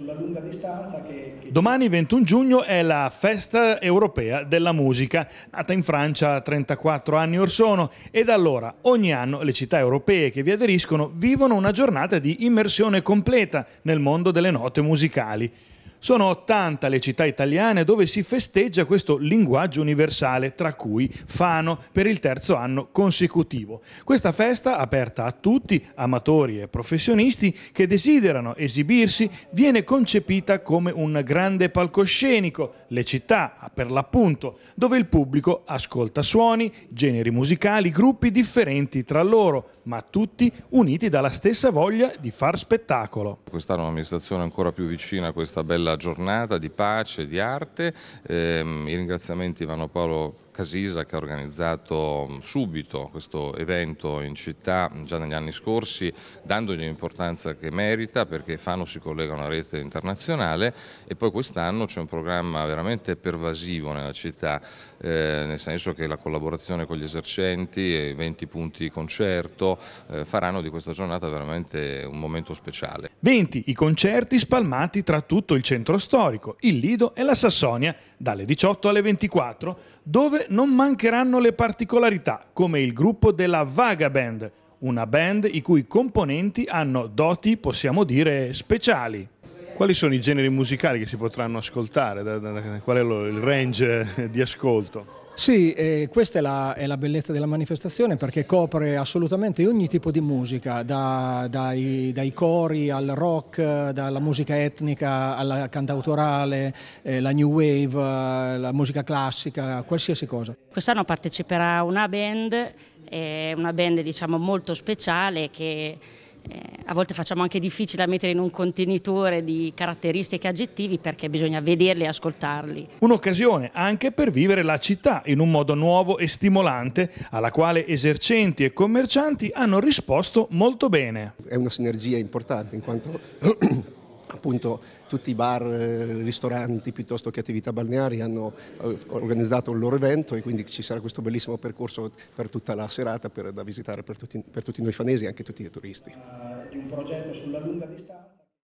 sulla lunga distanza. Che, che... Domani 21 giugno è la festa europea della musica, nata in Francia 34 anni or sono e da allora ogni anno le città europee che vi aderiscono vivono una giornata di immersione completa nel mondo delle note musicali. Sono 80 le città italiane dove si festeggia questo linguaggio universale, tra cui Fano per il terzo anno consecutivo. Questa festa, aperta a tutti, amatori e professionisti, che desiderano esibirsi, viene concepita come un grande palcoscenico, le città per l'appunto, dove il pubblico ascolta suoni, generi musicali, gruppi differenti tra loro, ma tutti uniti dalla stessa voglia di far spettacolo. Quest'anno l'amministrazione è ancora più vicina a questa bella giornata di pace, di arte. Ehm, I ringraziamenti vanno Paolo Casisa che ha organizzato subito questo evento in città già negli anni scorsi, dandogli l'importanza che merita perché Fano si collega a una rete internazionale e poi quest'anno c'è un programma veramente pervasivo nella città, eh, nel senso che la collaborazione con gli esercenti, e 20 punti concerto, eh, faranno di questa giornata veramente un momento speciale. 20 i concerti spalmati tra tutto il centro storico, il Lido e la Sassonia, dalle 18 alle 24, dove non mancheranno le particolarità, come il gruppo della Vaga Band, una band i cui componenti hanno doti, possiamo dire, speciali. Quali sono i generi musicali che si potranno ascoltare? Qual è il range di ascolto? Sì, eh, questa è la, è la, bellezza della manifestazione perché copre assolutamente ogni tipo di musica, da, dai, dai, cori al rock, dalla musica etnica alla cantautorale, eh, la new wave, eh, la musica classica, qualsiasi cosa. Quest'anno parteciperà una band, eh, una band diciamo molto speciale che eh, a volte facciamo anche difficile a mettere in un contenitore di caratteristiche e aggettivi perché bisogna vederli e ascoltarli. Un'occasione anche per vivere la città in un modo nuovo e stimolante alla quale esercenti e commercianti hanno risposto molto bene. È una sinergia importante in quanto appunto tutti i bar, eh, ristoranti piuttosto che attività balneari hanno eh, organizzato il loro evento e quindi ci sarà questo bellissimo percorso per tutta la serata per, da visitare per tutti, per tutti noi fanesi e anche tutti i turisti. Di un progetto sulla lunga distanza.